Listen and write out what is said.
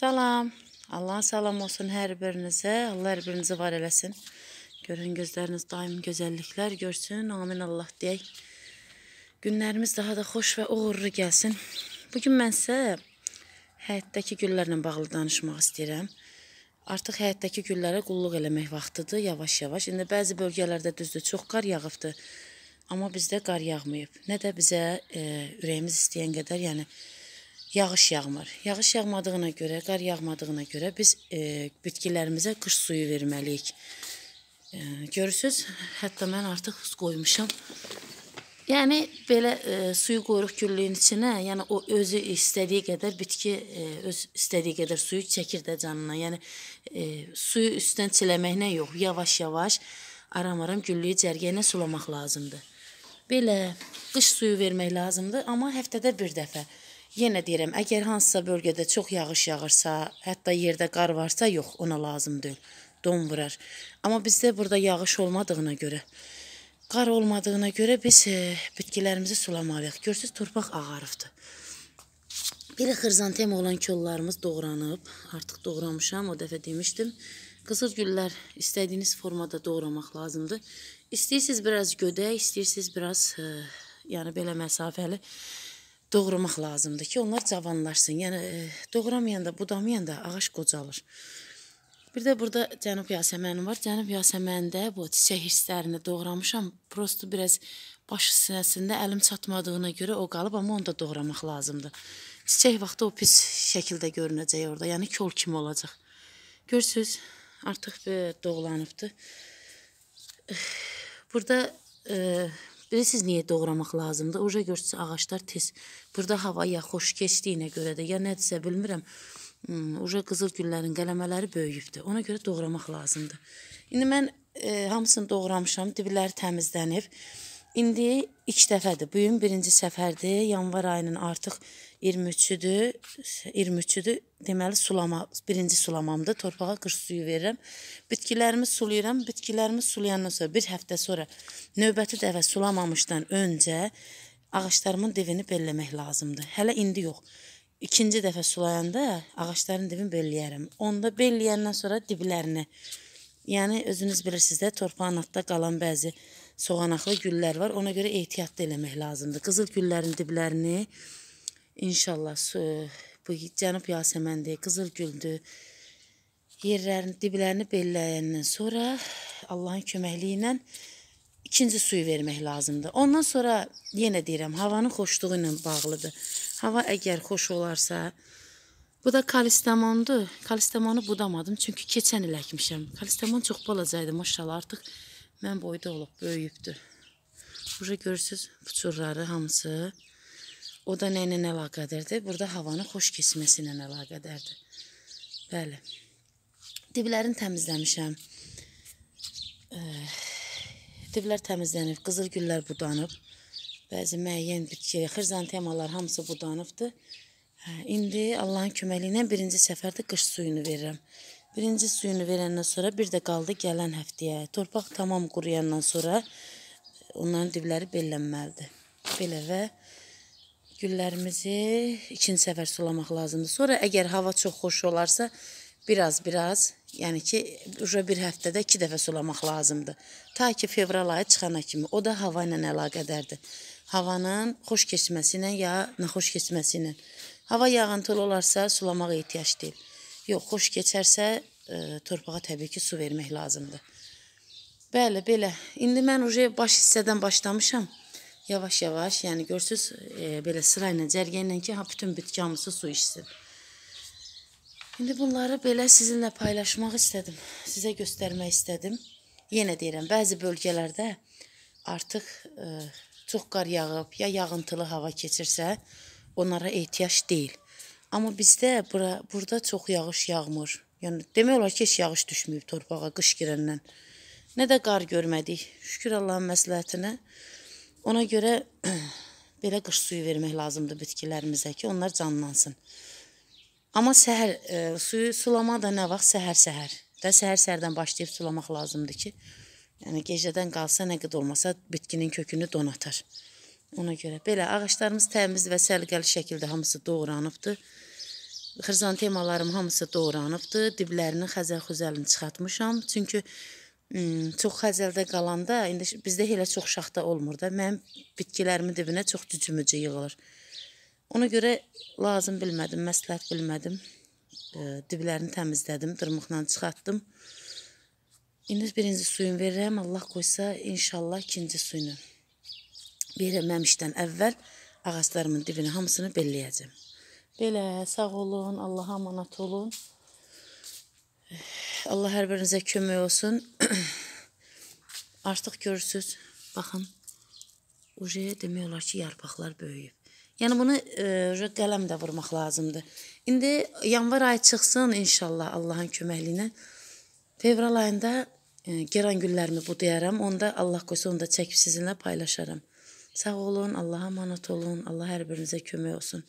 Salam. Allahın salam olsun hər birinizə. Allah hər birinizi var eləsin. Görün gözləriniz daim gözəlliklər görsün. Amin Allah deyək. Günlərimiz daha da xoş və uğurlu gəlsin. Bu gün mən sizə həyatdakı güllərlə bağlı danışmaq istəyirəm. Artıq həyatdakı güllərə qulluq eləmək vaxtıdır, yavaş-yavaş. İndi bəzi bölgələrdə düzdür, çox qar yağıbdı. Amma bizdə qar yağmayıb. Nə də bizə e, ürəyimiz istəyən qədər, yəni yağış yağmır. Yağış yağmadığına görə, qar yağmadığına görə biz e, bitkilərimizə qış suyu verməliyik. E, görürsüz, hətta mən artıq huz qoymuşam. Yəni belə e, suyu qoyuruq güllüyün içinə, yəni o özü istədiyi qədər bitki e, öz istədiyi qədər suyu çəkir də canına. Yəni e, suyu üstdən çiləməklə yox, yavaş-yavaş aram-aram güllüyü cərgəyinə sulamaq lazımdır. Belə qış suyu vermək lazımdır, amma həftədə bir dəfə. Yenə deyirəm, əgər hansısa bölgədə çox yağış yağırsa, hətta yerdə qar varsa, yox, ona lazım deyil. Don vurar. Amma bizdə burada yağış olmadığına görə, qar olmadığına görə biz e, bitkilərimizi sulamalıyıq. Görürsüz, torpaq ağarıbdır. Bir xırzantem olan kollarımız doğranıb. Artıq doğramışam, o dəfə demişdim. Qızıl güllər istədiyiniz formada doğramaq lazımdır. İstəyirsiniz biraz gödək, istəyirsiniz biraz, e, yəni belə məsafəli doğramaq lazımdır ki, onlar cavanlaşsın. Yəni e, doğramayanda, budamayanda ağac qocalır. Bir də burada Cənub yasəməni var. Cənub yasəmənində bu çiçək hisslərini doğramışam. Prosto biraz baş sinəsində əlim çatmadığına görə o qalıb, amma onu da doğramaq lazımdır. Çiçək vaxtı o pis şəkildə görünəcək orada, yəni kol kimi olacaq. Görürsüz, artıq e, doğlanıbdı. Burada e, Bilirsiniz niyə doğramaq lazımdır? Oja görsə ağaclar tez. Burada hava ya xoş keçdiyinə görə də, ya nədirsə bilmirəm. Hmm, Oja qızıl güllərin qələmələri böyüyübdü. Ona görə doğramaq lazımdır. İndi mən e, hamısını doğramışam, dibləri təmizlənib. İndi 2 dəfədir. Bu gün birinci səfərdir. Yanvar ayının artıq 23-dür. 23-dür. Deməli sulama, birinci sulamamdır. Torpağa qış suyu verirəm. Bitkilərimi sulayıram. Bitkilərimi sulayandan sonra bir həftə sonra növbəti dəfə sulamamışdan öncə ağaclarımın divini belləmək lazımdır. Hələ indi yox. İkinci dəfə sulayanda ağacların divini belləyərəm. Onda belləyəndən sonra diblərini Yəni özünüz bilirsiniz də torpağın altında qalan bəzi soğanaqlı güllər var. Ona görə ehtiyatlı eləmək lazımdır. Qızıl güllərin diblərini İnşallah su, bu Cənub Yasəməndir, Qızılgüldür. Yerlərin diblərini belləyəndən sonra Allahın köməkliyi ilə ikinci suyu vermək lazımdır. Ondan sonra yenə deyirəm, havanın xoşluğu ilə bağlıdır. Hava əgər xoş olarsa, bu da kalistamondur. Kalistamonu budamadım, çünki keçən il əkmişəm. Kalistamon çox balacaydı, maşallah artıq mən boyda olub, böyüyübdür. Burada görürsünüz puçurları hamısı. O da nə ilə əlaqədardır? Burada havanın xoş keçməsi ilə əlaqədardır. Bəli. Diblərini təmizləmişəm. E, diblər təmizlənib, qızıl güllər budanıb. Bəzi müəyyən bitkiler, xrizantemalar hamısı budanıbdır. Hə, indi Allahın köməyi ilə birinci səfərdə qış suyunu verirəm. Birinci suyunu verəndən sonra bir də qaldı gələn həftəyə. Torpaq tamam quruyandan sonra onların dibləri bellənməlidir. Belə və Güllərimizi ikinci səfər sulamaq lazımdır. Sonra əgər hava çox xoş olarsa, biraz-biraz, yəni ki, uca bir həftədə iki dəfə sulamaq lazımdır. Ta ki, fevral ayı çıxana kimi. O da hava ilə əlaqədərdir. Havanın xoş keçməsi ilə ya naxoş keçməsi ilə. Hava yağıntılı olarsa, sulamaq ehtiyac deyil. Yox, xoş keçərsə, ə, e, torpağa təbii ki, su vermək lazımdır. Bəli, belə. İndi mən uca baş hissədən başlamışam. Yavaş-yavaş, yəni görsüz, e, belə sırayla cərgə ilə ki, ha bütün bitki hamısı su içsin. İndi bunları belə sizinlə paylaşmaq istədim. Sizə göstərmək istədim. Yenə deyirəm, bəzi bölgələrdə artıq e, çox qar yağıb ya yağıntılı hava keçirsə, onlara ehtiyac deyil. Amma bizdə bura burada çox yağış yağmır. Yəni demək olar ki, heç yağış düşməyib torpağa qış girəndən. Nə də qar görmədik. Şükür Allahın məsləhətinə. Ona görə belə qış suyu vermək lazımdır bitkilərimizə ki, onlar canlansın. Amma səhər e, suyu sulama da nə vaxt səhər-səhər. Də səhər-səhərdən başlayıb sulamaq lazımdır ki, yəni gecədən qalsa nə qədər olmasa bitkinin kökünü donatar. Ona görə belə ağaclarımız təmiz və səliqəli şəkildə hamısı doğranıbdı. Xrizantemalarım hamısı doğranıbdı. Diblərini xəzəl-xüzəlini çıxartmışam. Çünki Hmm, çox xəzəldə qalanda indi bizdə elə çox şaxta olmur da. Mənim bitkilərimin dibinə çox cücümücü yığılır. Ona görə lazım bilmədim, məsləhət bilmədim. Diblərini təmizlədim, dırmıqla çıxartdım. İndi birinci suyunu verirəm, Allah qoysa inşallah ikinci suyunu. Verəməmişdən əvvəl ağaclarımın dibini hamısını belləyəcəm. Belə sağ olun, Allaha amanat olun. Allah hər birinizə kömək olsun. Artıq görürsüz, baxın. Uje demək olar ki, yarpaqlar böyüyüb. Yəni bunu e, qələmlə vurmaq lazımdır. İndi yanvar ayı çıxsın inşallah Allahın köməkliyi ilə. Fevral ayında e, geran güllərimi budayaram. Onda Allah qoysa onu da çəkib sizinlə paylaşaram. Sağ olun, Allah'a əmanət olun. Allah hər birinizə kömək olsun.